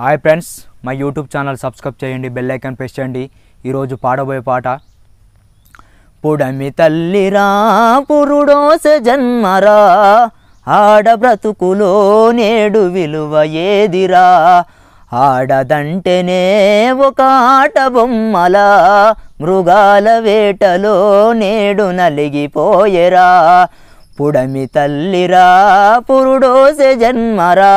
hi friends మా YouTube channel subscribe చేయండి bell icon press చేయండి ఈరోజు పాడబోయే పాట పుడమి తల్లిరా పురుడోస జన్మరా ఆడ బ్రతుకులో నేడు విలువ ఏదిరా ఆడదంటేనే ఒక ఆట బొమ్మలా మృగాల వేటలో నేడు నలిగిపోయేరా పుడమి తల్లిరా పురుడోస జన్మరా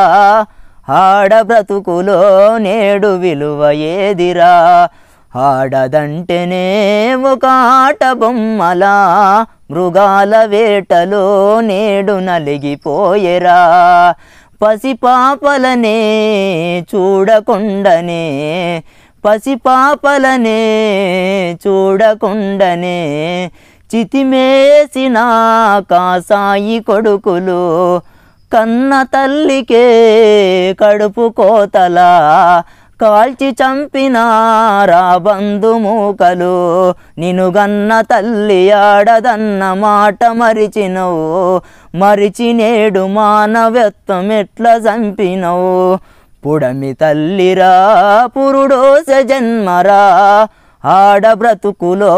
ఆడ బ్రతుకులో నేడు విలువ ఏదిరా ఆడదంటేనే ఒక ఆట బొమ్మలా మృగాల వేటలో నేడు నలిగిపోయేరా పసిపాపలనే చూడకుండనే పసిపాపలనే చూడకుండనే చితిమేసిన కాసాయి కొడుకులు కన్న తల్లికే కడుపు కోతలా కాల్చి చంపినారా బంధుమూకలు నినుగన్న తల్లి ఆడదన్న మాట మరిచినవు మరిచి నేడు మానవత్వం ఎట్లా చంపినవు పుడమి తల్లిరా పురుడోస జన్మరా ఆడ బ్రతుకులో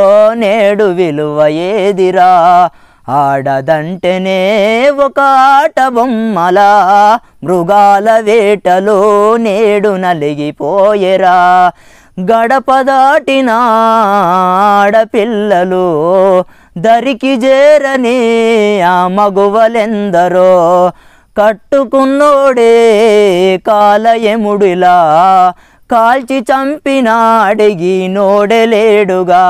నేడు విలువ ఏదిరా ఆడదంటేనే ఒక ఆట బొమ్మలా మృగాల వేటలో నేడు నలిగిపోయేరా గడప దాటిన ఆడపిల్లలు దరికి చేరని ఆ మగువలెందరో కట్టుకున్నోడే కాలయముడిలా కాల్చి చంపినాడిగి నోడలేడుగా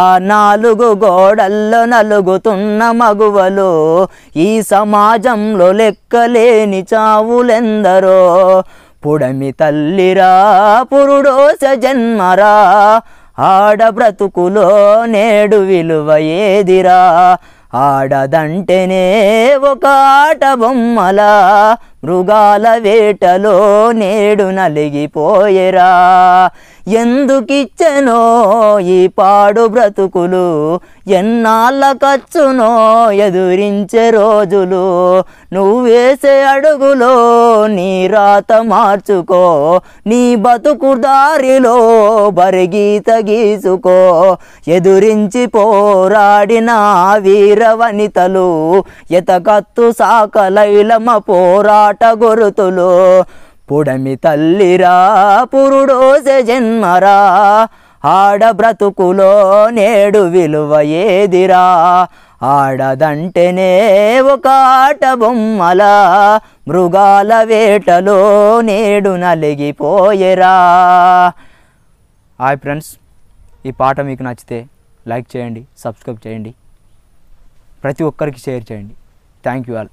ఆ నాలుగు గోడల్లో నలుగుతున్న మగువలు ఈ సమాజంలో లెక్కలేని చావులెందరో పుడమి తల్లిరా పురుడోస జన్మరా ఆడ బ్రతుకులో నేడు విలువ ఏదిరా ఆడదంటేనే ఒక ఆట బొమ్మలా మృగాల వేటలో నేడు నలిగిపోయేరా ఎందుకిచ్చెనో ఈ పాడు బ్రతుకులు ఎన్నాళ్ళ ఖర్చునో ఎదురించే రోజులు నువ్వేసే అడుగులో నీ రాత మార్చుకో నీ బతుకు దారిలో బరిగీత గీసుకో ఎదురించి పోరాడిన వీరవనితలు ఎతకత్తు సాకలైలమ పోరా గొరుతులు పుడమి తల్లిరా పురుడోసె జన్మరా ఆడ బ్రతుకులో నేడు విలువ ఏదిరా ఆడదంటేనే ఒక ఆట బొమ్మల మృగాల వేటలో నేడు నలిగిపోయేరా హాయ్ ఫ్రెండ్స్ ఈ పాట మీకు నచ్చితే లైక్ చేయండి సబ్స్క్రైబ్ చేయండి ప్రతి ఒక్కరికి షేర్ చేయండి థ్యాంక్ యూ ఆల్